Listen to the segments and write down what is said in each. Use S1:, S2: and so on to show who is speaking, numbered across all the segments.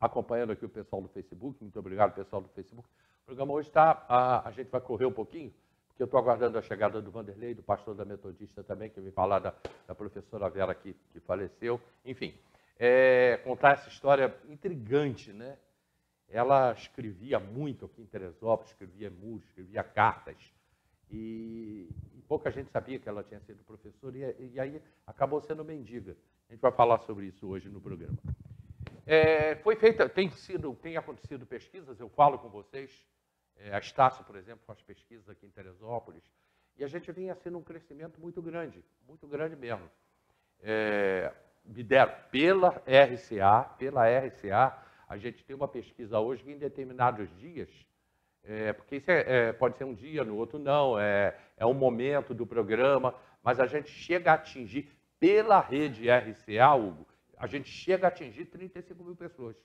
S1: acompanhando aqui o pessoal do Facebook. Muito obrigado, pessoal do Facebook. O programa hoje está. A, a gente vai correr um pouquinho, porque eu estou aguardando a chegada do Vanderlei, do pastor da Metodista também, que veio falar da, da professora Vera que, que faleceu. Enfim, é, contar essa história intrigante, né? Ela escrevia muito aqui em Teresópolis, escrevia muros, escrevia cartas. E, e, pouca gente sabia que ela tinha sido professora, e, e aí acabou sendo mendiga. A gente vai falar sobre isso hoje no programa. É, foi feita, tem sido, tem acontecido pesquisas, eu falo com vocês, é, a Estácio, por exemplo, faz pesquisas aqui em Teresópolis, e a gente vem assim um crescimento muito grande, muito grande mesmo. É, me deram pela RCA, pela RCA, a gente tem uma pesquisa hoje que em determinados dias, é, porque isso é, é, pode ser um dia, no outro não, é, é um momento do programa, mas a gente chega a atingir pela rede RCA, Hugo, a gente chega a atingir 35 mil pessoas.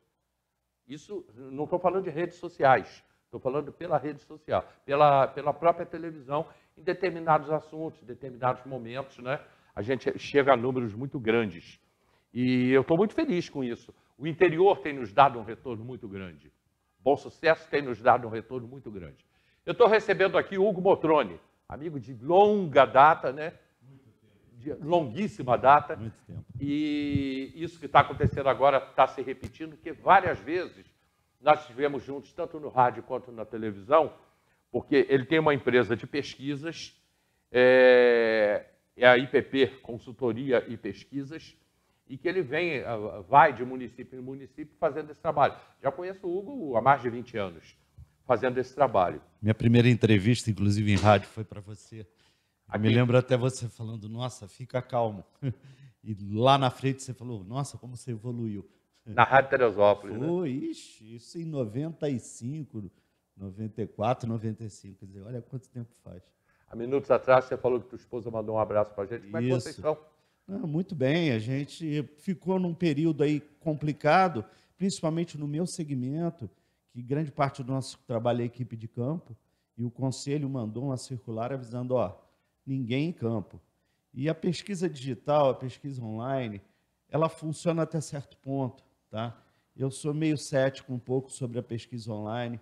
S1: Isso, não estou falando de redes sociais, estou falando pela rede social, pela, pela própria televisão, em determinados assuntos, em determinados momentos, né? A gente chega a números muito grandes. E eu estou muito feliz com isso. O interior tem nos dado um retorno muito grande. Bom Sucesso tem nos dado um retorno muito grande. Eu estou recebendo aqui o Hugo Motrone, amigo de longa data, né? de longuíssima data. Muito tempo. E isso que está acontecendo agora está se repetindo, porque várias vezes nós estivemos juntos, tanto no rádio quanto na televisão, porque ele tem uma empresa de pesquisas, é, é a IPP, Consultoria e Pesquisas, e que ele vem, ah, vai de município em município fazendo esse trabalho. Já conheço o Hugo há mais de 20 anos fazendo esse trabalho.
S2: Minha primeira entrevista, inclusive em rádio, foi para você. Aqui. Me lembro até você falando, nossa, fica calmo. E lá na frente você falou, nossa, como você evoluiu. Na Rádio
S1: Teresópolis. Né?
S2: Foi, né? ixi, isso em 95, 94, 95. Quer dizer, olha quanto tempo faz.
S1: Há minutos atrás você falou que tua esposa mandou um abraço para a gente. Como é que vocês estão?
S2: Não, ah, muito bem, a gente ficou num período aí complicado, principalmente no meu segmento, que grande parte do nosso trabalho é equipe de campo, e o conselho mandou uma circular avisando, ó, ninguém em campo. E a pesquisa digital, a pesquisa online, ela funciona até certo ponto, tá? Eu sou meio cético um pouco sobre a pesquisa online,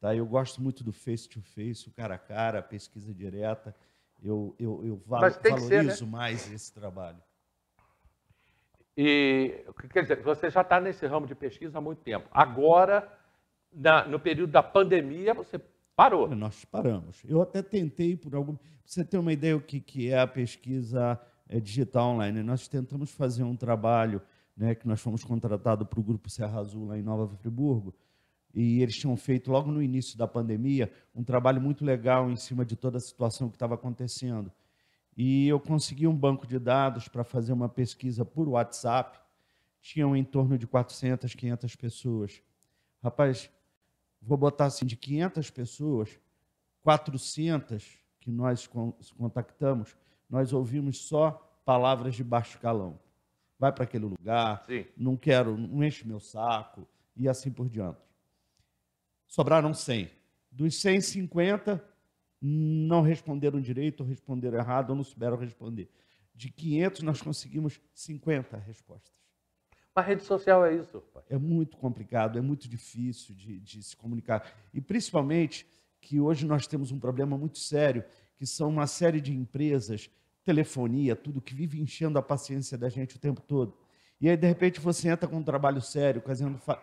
S2: tá? Eu gosto muito do face-to-face, o cara a cara, a pesquisa direta. Eu, eu, eu valo, valorizo ser, né? mais
S1: esse trabalho. E, quer dizer, você já está nesse ramo de pesquisa há muito tempo. Agora, na, no período da pandemia, você Parou. Nós paramos.
S2: Eu até tentei por algum. você ter uma ideia o que, que é a pesquisa é, digital online. Nós tentamos fazer um trabalho né, que nós fomos contratados para o Grupo Serra Azul lá em Nova Friburgo. E eles tinham feito, logo no início da pandemia, um trabalho muito legal em cima de toda a situação que estava acontecendo. E eu consegui um banco de dados para fazer uma pesquisa por WhatsApp. Tinham em torno de 400, 500 pessoas. Rapaz, vou botar assim, de 500 pessoas, 400 que nós contactamos, nós ouvimos só palavras de baixo calão. Vai para aquele lugar, Sim. não quero, não enche meu saco, e assim por diante. Sobraram 100. Dos 150, não responderam direito, ou responderam errado, ou não souberam responder. De 500, nós conseguimos 50 respostas.
S1: A rede social é isso. Pai.
S2: É muito complicado, é muito difícil de, de se comunicar. E principalmente que hoje nós temos um problema muito sério, que são uma série de empresas, telefonia, tudo que vive enchendo a paciência da gente o tempo todo. E aí, de repente, você entra com um trabalho sério,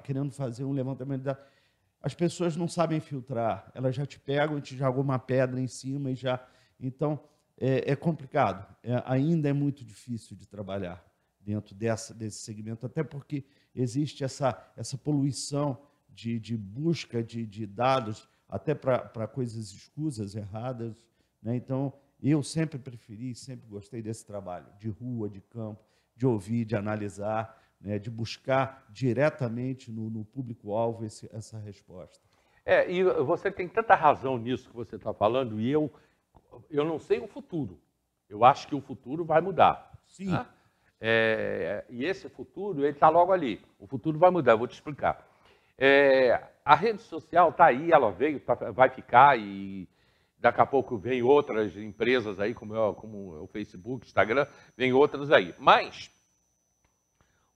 S2: querendo fazer um levantamento da. As pessoas não sabem filtrar, elas já te pegam, te jogam uma pedra em cima e já. Então, é, é complicado, é, ainda é muito difícil de trabalhar dentro dessa, desse segmento, até porque existe essa, essa poluição de, de busca de, de dados, até para coisas escusas, erradas. Né? Então, eu sempre preferi, sempre gostei desse trabalho, de rua, de campo, de ouvir, de analisar, né? de buscar diretamente no, no público-alvo essa resposta.
S1: É, e você tem tanta razão nisso que você está falando, e eu, eu não sei o futuro. Eu acho que o futuro vai mudar. Sim. Tá? É, e esse futuro, ele está logo ali. O futuro vai mudar, eu vou te explicar. É, a rede social está aí, ela veio, tá, vai ficar e daqui a pouco vem outras empresas aí, como, eu, é como é o Facebook, Instagram, vem outras aí. Mas,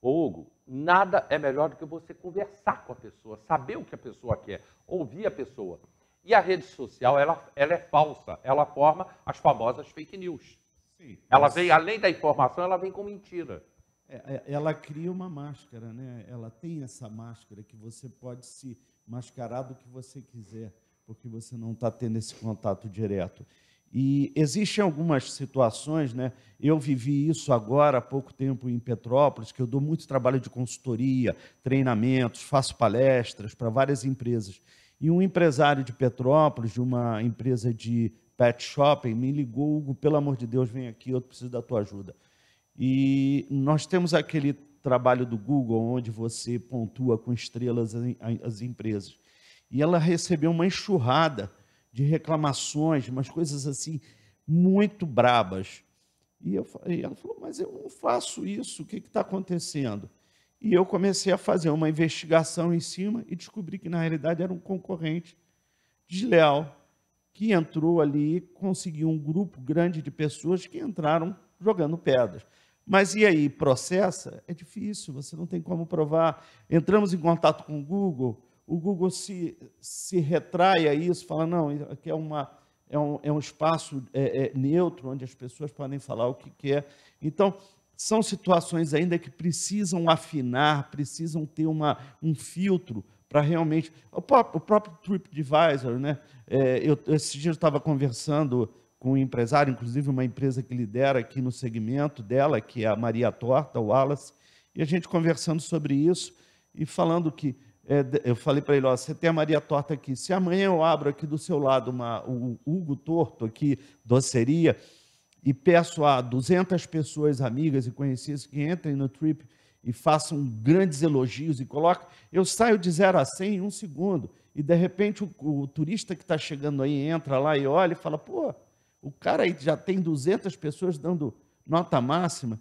S1: Hugo, nada é melhor do que você conversar com a pessoa, saber o que a pessoa quer, ouvir a pessoa. E a rede social, ela, ela é falsa, ela forma as famosas fake news. Sim, ela mas... vem, além da informação, ela vem com mentira. É,
S2: é, ela cria uma máscara, né? Ela tem essa máscara que você pode se mascarar do que você quiser, porque você não está tendo esse contato direto. E existem algumas situações, né? Eu vivi isso agora há pouco tempo em Petrópolis, que eu dou muito trabalho de consultoria, treinamentos, faço palestras para várias empresas. E um empresário de Petrópolis, de uma empresa de pet shopping, me ligou, Hugo, pelo amor de Deus, vem aqui, eu preciso da tua ajuda. E nós temos aquele trabalho do Google, onde você pontua com estrelas as empresas. E ela recebeu uma enxurrada de reclamações, umas coisas assim, muito brabas. E, eu, e ela falou, mas eu não faço isso, o que está acontecendo? E eu comecei a fazer uma investigação em cima e descobri que, na realidade, era um concorrente desleal que entrou ali, conseguiu um grupo grande de pessoas que entraram jogando pedras. Mas e aí, processa? É difícil, você não tem como provar. Entramos em contato com o Google, o Google se, se retrai a isso, fala, não, aqui é, uma, é, um, é um espaço é, é, neutro, onde as pessoas podem falar o que quer. Então, são situações ainda que precisam afinar, precisam ter uma, um filtro, para realmente. O próprio, o próprio TripAdvisor, né? É, eu, esse dia eu estava conversando com um empresário, inclusive uma empresa que lidera aqui no segmento dela, que é a Maria Torta o Wallace, e a gente conversando sobre isso e falando que. É, eu falei para ele, ó, você tem a Maria Torta aqui. Se amanhã eu abro aqui do seu lado uma, o Hugo Torto aqui, doceria, e peço a 200 pessoas, amigas e conhecidas, que entrem no Trip e façam grandes elogios e coloca Eu saio de 0 a 100 em um segundo. E de repente o, o turista que está chegando aí entra lá e olha e fala: pô, o cara aí já tem 200 pessoas dando nota máxima.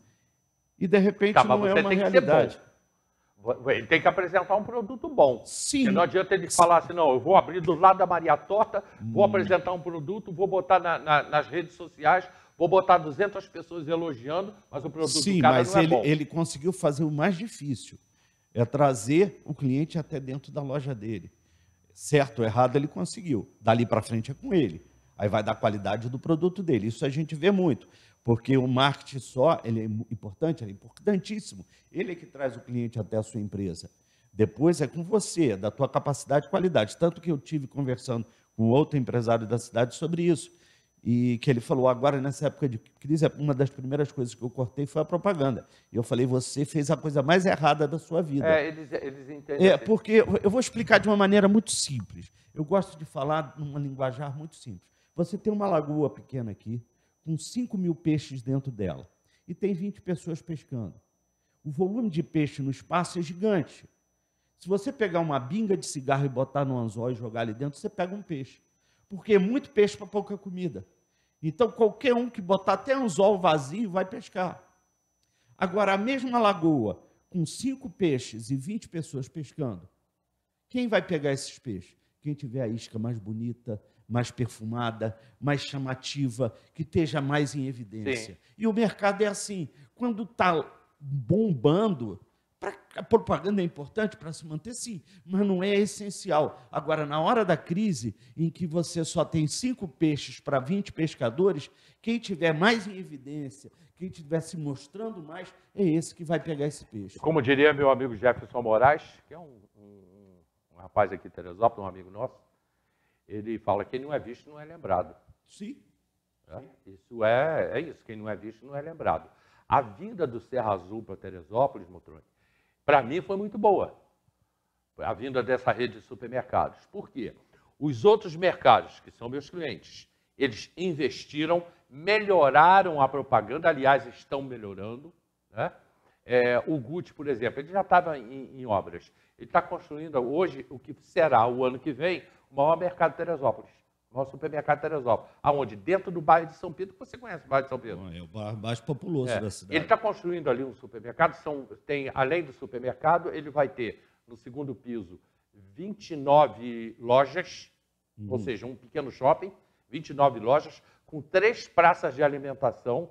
S2: E de repente tá, não é uma realidade.
S1: Ele tem que apresentar um produto bom. Sim. Porque não adianta ele falar assim, não, eu vou abrir do lado da Maria Torta, vou hum. apresentar um produto, vou botar na, na, nas redes sociais Vou botar 200 pessoas elogiando, mas o produto Sim, do cara mas não é ele, bom.
S2: ele conseguiu fazer o mais difícil, é trazer o cliente até dentro da loja dele. Certo ou errado, ele conseguiu. Dali para frente é com ele. Aí vai dar qualidade do produto dele. Isso a gente vê muito, porque o marketing só ele é importante, ele é importantíssimo. Ele é que traz o cliente até a sua empresa. Depois é com você, da tua capacidade e qualidade. Tanto que eu tive conversando com outro empresário da cidade sobre isso e que ele falou agora nessa época de crise, uma das primeiras coisas que eu cortei foi a propaganda. E eu falei, você fez a coisa mais errada da sua vida. É,
S1: eles, eles entendem. É,
S2: porque eu vou explicar de uma maneira muito simples. Eu gosto de falar numa linguajar muito simples. Você tem uma lagoa pequena aqui, com 5 mil peixes dentro dela, e tem 20 pessoas pescando. O volume de peixe no espaço é gigante. Se você pegar uma binga de cigarro e botar no anzol e jogar ali dentro, você pega um peixe porque é muito peixe para pouca comida. Então, qualquer um que botar até anzol vazio vai pescar. Agora, a mesma lagoa, com cinco peixes e 20 pessoas pescando, quem vai pegar esses peixes? Quem tiver a isca mais bonita, mais perfumada, mais chamativa, que esteja mais em evidência. Sim. E o mercado é assim: quando está bombando, Pra, a propaganda é importante para se manter, sim, mas não é essencial. Agora, na hora da crise, em que você só tem cinco peixes para 20 pescadores, quem tiver mais em evidência, quem estiver se mostrando mais, é esse que vai pegar esse
S1: peixe. Como diria meu amigo Jefferson Moraes, que é um, um, um rapaz aqui de Teresópolis, um amigo nosso, ele fala que quem não é visto não é lembrado. Sim. É? Isso é, é isso, quem não é visto não é lembrado. A vinda do Serra Azul para Teresópolis, Motrone, para mim foi muito boa a vinda dessa rede de supermercados. Por quê? Os outros mercados, que são meus clientes, eles investiram, melhoraram a propaganda, aliás, estão melhorando. Né? É, o Gucci, por exemplo, ele já estava em, em, obras. Ele está construindo hoje o que será o ano que vem o maior mercado de Teresópolis nosso supermercado Teresópolis. Aonde? Dentro do bairro de São Pedro, que você conhece o bairro de São Pedro. É o bairro
S2: mais populoso é. da cidade. Ele
S1: está construindo ali um supermercado, são, tem, além do supermercado, ele vai ter, no segundo piso, 29 lojas, ou uhum. seja, um pequeno shopping, 29 lojas, com três praças de alimentação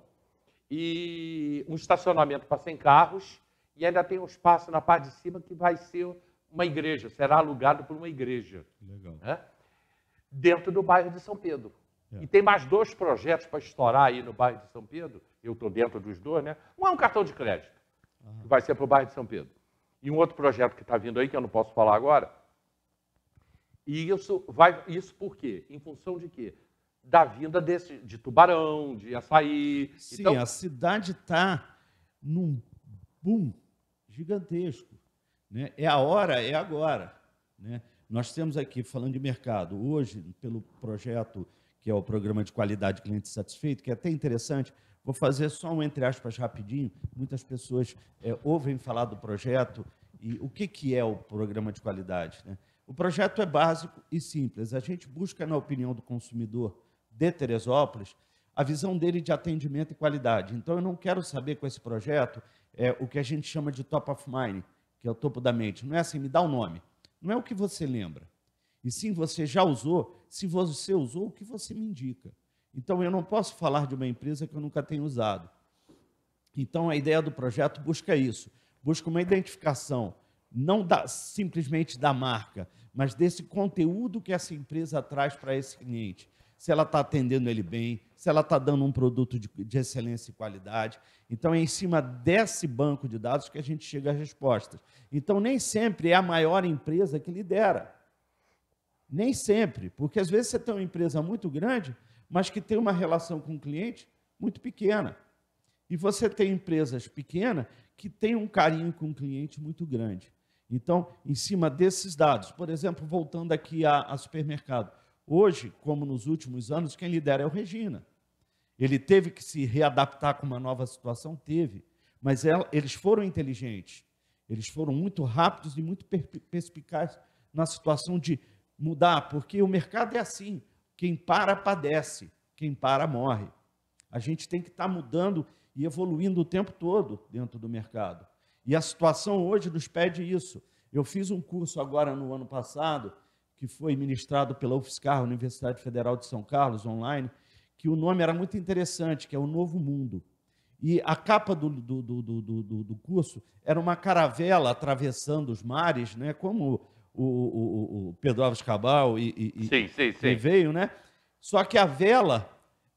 S1: e um estacionamento para 100 carros, e ainda tem um espaço na parte de cima que vai ser uma igreja, será alugado por uma igreja. Legal. Né? dentro do bairro de São Pedro. É. E tem mais dois projetos para estourar aí no bairro de São Pedro. Eu estou dentro dos dois, né? Um é um cartão de crédito, uhum. que vai ser para o bairro de São Pedro. E um outro projeto que está vindo aí, que eu não posso falar agora. E isso, vai, isso por quê? Em função de quê? Da vinda desse, de Tubarão, de Açaí. Sim, então... a
S2: cidade está num boom gigantesco. Né? É a hora, é agora. Né? Nós temos aqui, falando de mercado, hoje, pelo projeto que é o Programa de Qualidade Cliente Satisfeito, que é até interessante, vou fazer só um entre aspas rapidinho. Muitas pessoas é, ouvem falar do projeto e o que, que é o Programa de Qualidade. Né? O projeto é básico e simples. A gente busca, na opinião do consumidor de Teresópolis, a visão dele de atendimento e qualidade. Então, eu não quero saber com esse projeto é, o que a gente chama de top of mind, que é o topo da mente. Não é assim, me dá o um nome. Não é o que você lembra. E sim, você já usou, se você usou, o que você me indica. Então, eu não posso falar de uma empresa que eu nunca tenho usado. Então, a ideia do projeto busca isso. Busca uma identificação, não da, simplesmente da marca, mas desse conteúdo que essa empresa traz para esse cliente se ela está atendendo ele bem, se ela está dando um produto de, de, excelência e qualidade. Então, é em cima desse banco de dados que a gente chega às respostas. Então, nem sempre é a maior empresa que lidera. Nem sempre, porque às vezes você tem uma empresa muito grande, mas que tem uma relação com o cliente muito pequena. E você tem empresas pequenas que têm um carinho com o cliente muito grande. Então, em cima desses dados, por exemplo, voltando aqui ao supermercado, Hoje, como nos últimos anos, quem lidera é o Regina. Ele teve que se readaptar com uma nova situação? Teve. Mas ela, eles foram inteligentes. Eles foram muito rápidos e muito perspicazes na situação de mudar, porque o mercado é assim: quem para, padece, quem para, morre. A gente tem que estar tá mudando e evoluindo o tempo todo dentro do mercado. E a situação hoje nos pede isso. Eu fiz um curso agora no ano passado que foi ministrado pela UFSCar, Universidade Federal de São Carlos, online, que o nome era muito interessante, que é O Novo Mundo. E a capa do, do, do, do, do curso era uma caravela atravessando os mares, né? como o, o, o Pedro Alves Cabal e, e, sim, sim, sim. e veio, né? Só que a vela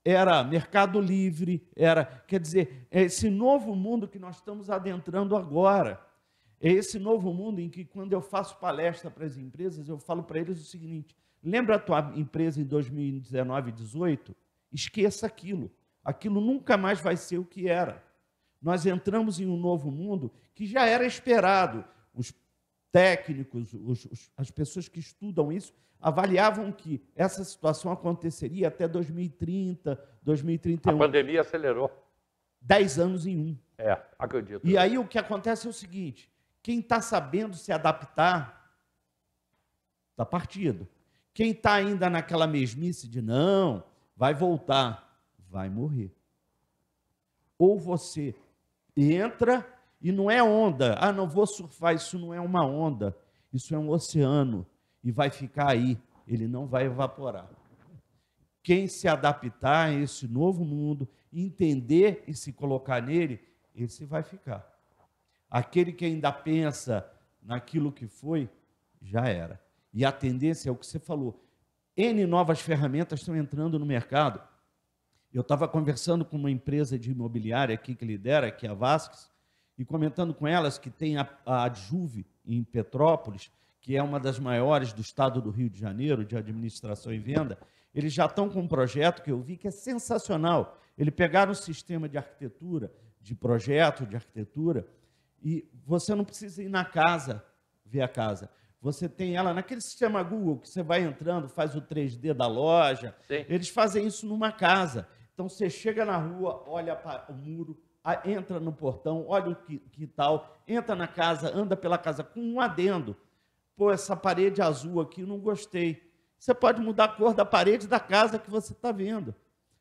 S2: era Mercado Livre, era, quer dizer, esse novo mundo que nós estamos adentrando agora. É esse novo mundo em que, quando eu faço palestra para as empresas, eu falo para eles o seguinte: lembra a tua empresa em 2019 e 2018? Esqueça aquilo. Aquilo nunca mais vai ser o que era. Nós entramos em um novo mundo que já era esperado. Os técnicos, os, os, as pessoas que estudam isso, avaliavam que essa situação aconteceria até 2030, 2031. A
S1: pandemia acelerou.
S2: Dez anos em um.
S1: É, acredito. E aí
S2: o que acontece é o seguinte: quem está sabendo se adaptar está partido. Quem está ainda naquela mesmice de não, vai voltar, vai morrer. Ou você entra e não é onda. Ah, não vou surfar, isso não é uma onda. Isso é um oceano e vai ficar aí, ele não vai evaporar. Quem se adaptar a esse novo mundo, entender e se colocar nele, esse vai ficar. Aquele que ainda pensa naquilo que foi, já era. E a tendência é o que você falou. N novas ferramentas estão entrando no mercado. Eu estava conversando com uma empresa de imobiliária aqui que lidera, que é a Vasques, e comentando com elas que tem a, a Adjuve em Petrópolis, que é uma das maiores do estado do Rio de Janeiro, de administração e venda. Eles já estão com um projeto que eu vi que é sensacional. Eles pegaram o sistema de arquitetura, de projeto de arquitetura, e você não precisa ir na casa ver a casa. Você tem ela naquele sistema Google que você vai entrando, faz o 3D da loja. Sim. Eles fazem isso numa casa. Então você chega na rua, olha para o muro, entra no portão, olha o que, que tal, entra na casa, anda pela casa com um adendo. Pô, essa parede azul aqui não gostei. Você pode mudar a cor da parede da casa que você está vendo.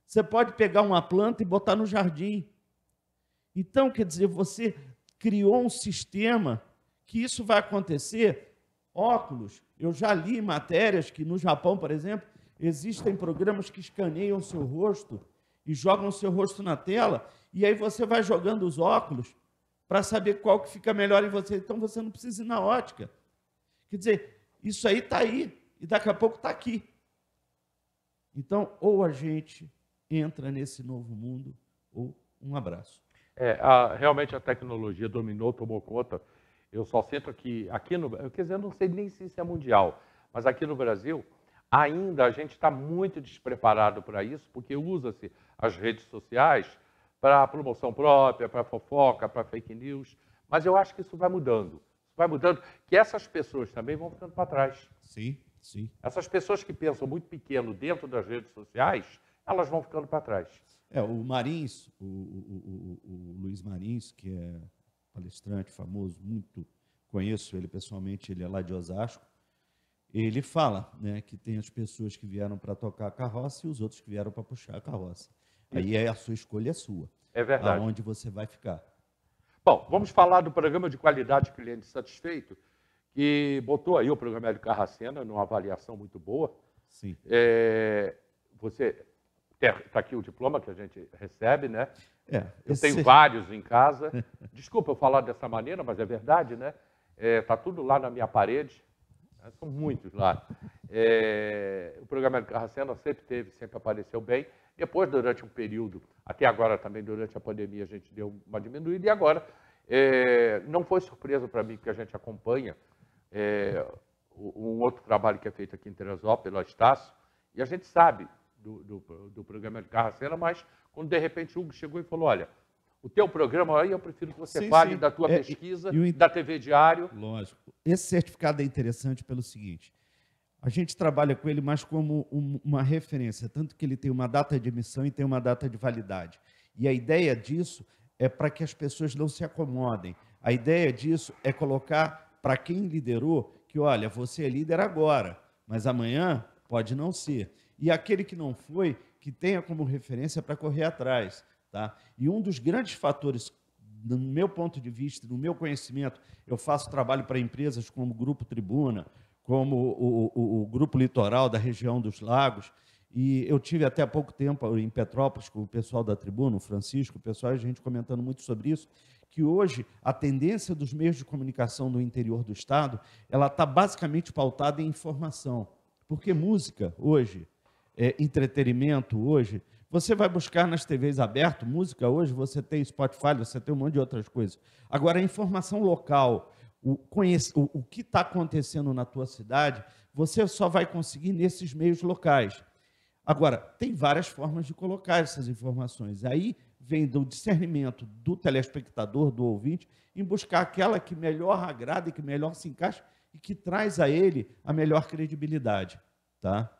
S2: Você pode pegar uma planta e botar no jardim. Então, quer dizer, você criou um sistema que isso vai acontecer. Óculos, eu já li matérias que no Japão, por exemplo, existem programas que escaneiam seu rosto e jogam seu rosto na tela, e aí você vai jogando os óculos para saber qual que fica melhor em você. Então você não precisa ir na ótica. Quer dizer, isso aí está aí e daqui a pouco está aqui. Então, ou a gente entra nesse novo mundo, ou um abraço.
S1: É, a, realmente a tecnologia dominou, tomou conta. Eu só sinto que aqui no eu quer dizer, eu não sei nem se isso é mundial, mas aqui no Brasil ainda a gente está muito despreparado para isso, porque usa-se as redes sociais para promoção própria, para fofoca, para fake news. Mas eu acho que isso vai mudando. vai mudando, que essas pessoas também vão ficando para trás. Sim, sim. Essas pessoas que pensam muito pequeno dentro das redes sociais, elas vão ficando para trás.
S2: É, o Marins, o, o, o, o Luiz Marins, que é palestrante famoso, muito conheço ele pessoalmente, ele é lá de Osasco, ele fala né, que tem as pessoas que vieram para tocar a carroça e os outros que vieram para puxar a carroça. Aí é a sua escolha é sua. É verdade. Aonde você vai
S1: ficar. Bom, vamos falar do programa de qualidade cliente é satisfeito, que botou aí o programa Hélio Carracena numa avaliação muito boa. Sim. É, você Está aqui o diploma que a gente recebe, né?
S2: É, eu tenho vários
S1: em casa. Desculpa eu falar dessa maneira, mas é verdade, né? Está é, tá tudo lá na minha parede. Né? São muitos lá. É, o programa de Carracena sempre teve, sempre apareceu bem. Depois, durante um período, até agora também durante a pandemia, a gente deu uma diminuída. E agora, é, não foi surpresa para mim, porque a gente acompanha é, um outro trabalho que é feito aqui em Teresópolis, pela Estácio, e a gente sabe do, do, do programa de Carracena, mas quando de repente o Hugo chegou e falou: olha, o teu programa aí eu prefiro que você sim, fale sim. da tua é, pesquisa, e, e o... da TV Diário. Lógico.
S2: Esse certificado é interessante pelo seguinte. A gente trabalha com ele mais como um, uma referência, tanto que ele tem uma data de emissão e tem uma data de validade. E a ideia disso é para que as pessoas não se acomodem. A ideia disso é colocar para quem liderou que, olha, você é líder agora, mas amanhã pode não ser e aquele que não foi, que tenha como referência para correr atrás. Tá? E um dos grandes fatores, no meu ponto de vista, no meu conhecimento, eu faço trabalho para empresas como o Grupo Tribuna, como o, o, o Grupo Litoral da região dos Lagos, e eu tive até há pouco tempo em Petrópolis com o pessoal da tribuna, o Francisco, o pessoal, a gente comentando muito sobre isso, que hoje a tendência dos meios de comunicação do interior do Estado, ela está basicamente pautada em informação. Porque música, hoje, é, entretenimento hoje, você vai buscar nas TVs abertas música hoje, você tem Spotify, você tem um monte de outras coisas. Agora, a informação local, o, conhece, o, o que está acontecendo na tua cidade, você só vai conseguir nesses meios locais. Agora, tem várias formas de colocar essas informações. Aí vem do discernimento do telespectador, do ouvinte, em buscar aquela que melhor agrada e que melhor se encaixa e que traz a ele a melhor credibilidade. Tá?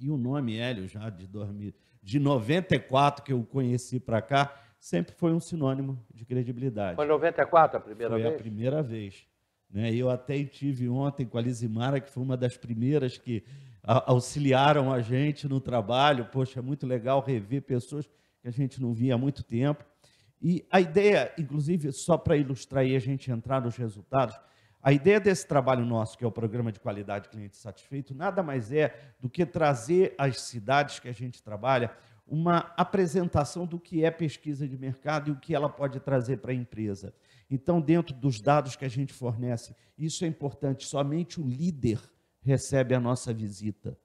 S2: e o nome Hélio já de, 2000, de 94 que eu conheci para cá, sempre foi um sinônimo de credibilidade. Foi
S1: 94 a primeira foi vez? Foi a
S2: primeira vez. Né? Eu até tive ontem com a Lizimara, que foi uma das primeiras que auxiliaram a gente no trabalho. Poxa, é muito legal rever pessoas que a gente não via há muito tempo. E a ideia, inclusive, só para ilustrar e a gente entrar nos resultados, a ideia desse trabalho nosso, que é o programa de qualidade cliente satisfeito, nada mais é do que trazer às cidades que a gente trabalha uma apresentação do que é pesquisa de mercado e o que ela pode trazer para a empresa. Então, dentro dos dados que a gente fornece, isso é importante, somente o líder recebe a nossa visita.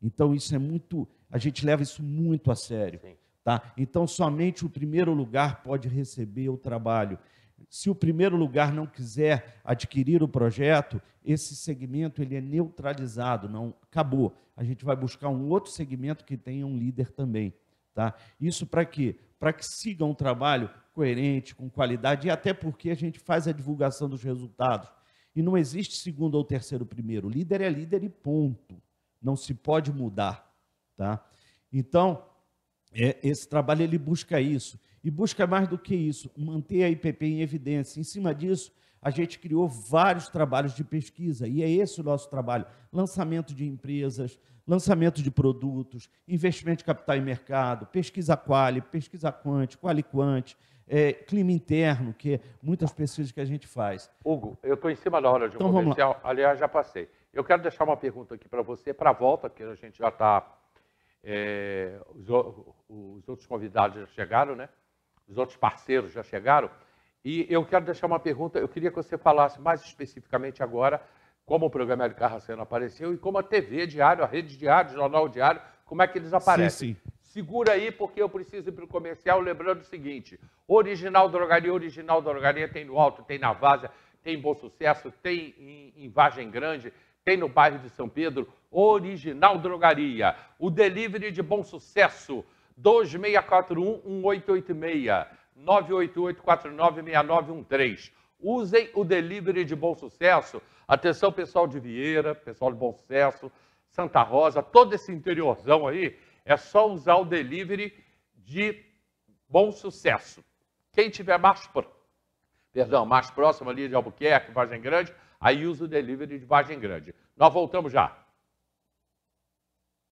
S2: Então, isso é muito, a gente leva isso muito a sério. Tá? Então, somente o primeiro lugar pode receber o trabalho se o primeiro lugar não quiser adquirir o projeto, esse segmento ele é neutralizado, não acabou. A gente vai buscar um outro segmento que tenha um líder também, tá? Isso para quê? Para que siga um trabalho coerente, com qualidade e até porque a gente faz a divulgação dos resultados. E não existe segundo ou terceiro primeiro. O líder é líder e ponto. Não se pode mudar, tá? Então, é, esse trabalho ele busca isso e busca mais do que isso, manter a IPP em evidência. Em cima disso, a gente criou vários trabalhos de pesquisa, e é esse o nosso trabalho: lançamento de empresas, lançamento de produtos, investimento de capital em mercado, pesquisa quali, pesquisa quant, qualiquant, é, clima interno, que é muitas pesquisas que a gente faz.
S1: Hugo, eu estou em cima da hora de um então, comercial, aliás, já passei. Eu quero deixar uma pergunta aqui para você, para a volta, porque a gente já está. É, os, os outros convidados já chegaram, né? os outros parceiros já chegaram. E eu quero deixar uma pergunta, eu queria que você falasse mais especificamente agora como o programa El Carraceno apareceu e como a TV Diário, a Rede Diário, o Jornal Diário, como é que eles aparecem. Sim, sim. Segura aí, porque eu preciso ir para o comercial, lembrando o seguinte, Original Drogaria, Original Drogaria tem no Alto, tem na Vaza, tem em Bom Sucesso, tem em, em Vargem Grande, tem no bairro de São Pedro, Original Drogaria. O delivery de Bom Sucesso, 2641 1886 496913 Usem o delivery de Bom Sucesso. Atenção, pessoal de Vieira, pessoal de Bom Sucesso, Santa Rosa, todo esse interiorzão aí, é só usar o delivery de Bom Sucesso. Quem tiver mais, pro... Perdão, mais próximo ali de Albuquerque, Vargem Grande, aí usa o delivery de Vargem Grande. Nós voltamos já.